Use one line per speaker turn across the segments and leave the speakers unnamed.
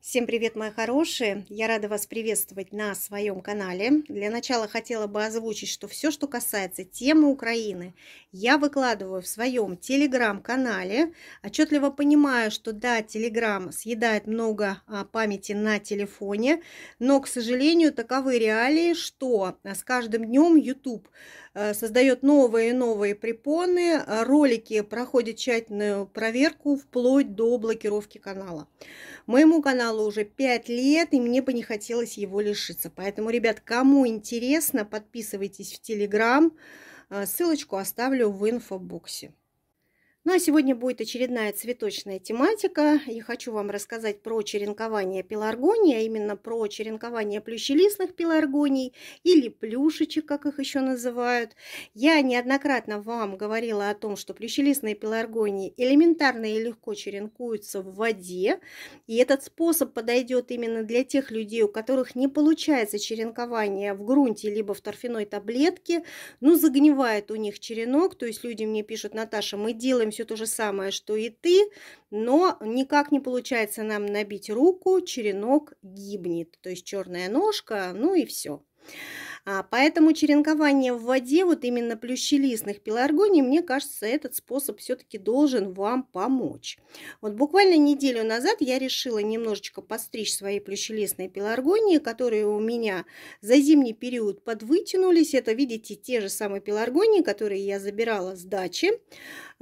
Всем привет, мои хорошие! Я рада вас приветствовать на своем канале. Для начала хотела бы озвучить, что все, что касается темы Украины, я выкладываю в своем телеграм-канале. Отчетливо понимаю, что да, телеграм съедает много а, памяти на телефоне, но, к сожалению, таковы реалии, что а, с каждым днем YouTube Э, создает новые и новые препоны. А ролики проходят тщательную проверку вплоть до блокировки канала. Моему каналу уже 5 лет, и мне бы не хотелось его лишиться. Поэтому, ребят, кому интересно, подписывайтесь в Телеграм. Э, ссылочку оставлю в инфобоксе. Ну а сегодня будет очередная цветочная тематика. Я хочу вам рассказать про черенкование пеларгонии, а именно про черенкование плющелистных пеларгоний или плюшечек, как их еще называют. Я неоднократно вам говорила о том, что плющелистные пеларгонии элементарно и легко черенкуются в воде, и этот способ подойдет именно для тех людей, у которых не получается черенкование в грунте либо в торфяной таблетке, ну загнивает у них черенок, то есть люди мне пишут, Наташа, мы делаем делаем все то же самое, что и ты, но никак не получается нам набить руку, черенок гибнет, то есть черная ножка, ну и все. А, поэтому черенкование в воде, вот именно плющелистных пеларгоний, мне кажется, этот способ все-таки должен вам помочь. Вот буквально неделю назад я решила немножечко постричь свои плющелистные пеларгонии, которые у меня за зимний период подвытянулись. Это, видите, те же самые пеларгонии, которые я забирала с дачи.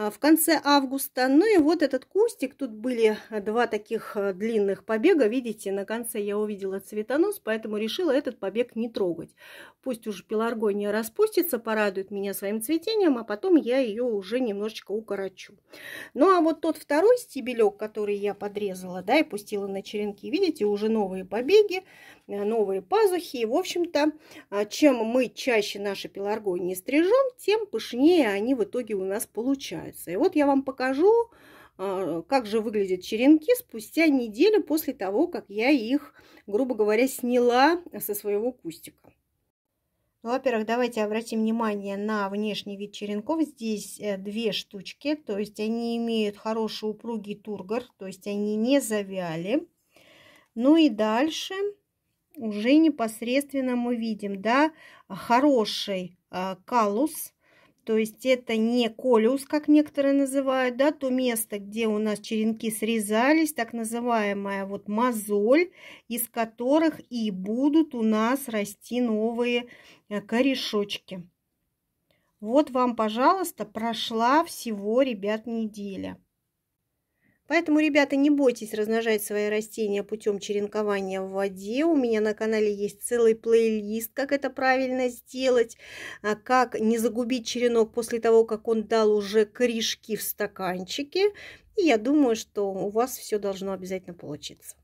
А, в конце августа. Ну и вот этот кустик, тут были э, два таких э, длинных побега, видите, на конце я увидела цветонос, поэтому решила этот побег не трогать. Пусть уже пеларгония распустится, порадует меня своим цветением, а потом я ее уже немножечко укорочу. Ну а вот тот второй стебелек, который я подрезала, да, и пустила на черенки, видите, уже новые побеги, э, новые пазухи. И, в общем-то, а, чем мы чаще наши пеларгонии стрижем, тем пышнее они в итоге у нас получаются нравится. И вот я вам покажу, а, как же выглядят черенки спустя неделю после того, как я их, грубо говоря, сняла со своего кустика. Ну, во-первых, давайте обратим внимание на внешний вид черенков. Здесь э, две штучки, то есть они имеют хороший упругий тургор, то есть они не завяли. Ну и дальше уже непосредственно мы видим, да, хороший а, калус, то есть это не колюс, как некоторые называют, да, то место, где у нас черенки срезались, так называемая вот мозоль, из которых и будут у нас расти новые э, корешочки. Вот вам, пожалуйста, прошла всего, ребят, неделя. Поэтому, ребята, не бойтесь размножать свои растения путем черенкования в воде. У меня на канале есть целый плейлист, как это правильно сделать, а как не загубить черенок после того, как он дал уже корешки в стаканчике. И я думаю, что у вас все должно обязательно получиться.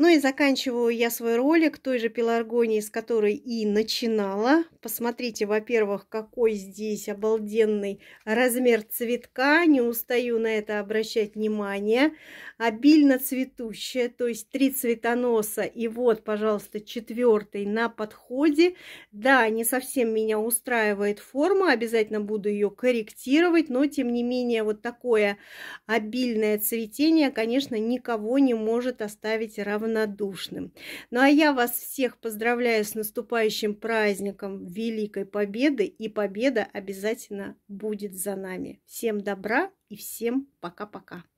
Ну и заканчиваю я свой ролик той же пеларгонии, с которой и начинала. Посмотрите, во-первых, какой здесь обалденный размер цветка. Не устаю на это обращать внимание. Обильно цветущая, то есть три цветоноса. И вот, пожалуйста, четвертый на подходе. Да, не совсем меня устраивает форма. Обязательно буду ее корректировать. Но, тем не менее, вот такое обильное цветение, конечно, никого не может оставить равным равнодушным. Ну а я вас всех поздравляю с наступающим праздником Великой Победы, и победа обязательно будет за нами. Всем добра и всем пока-пока.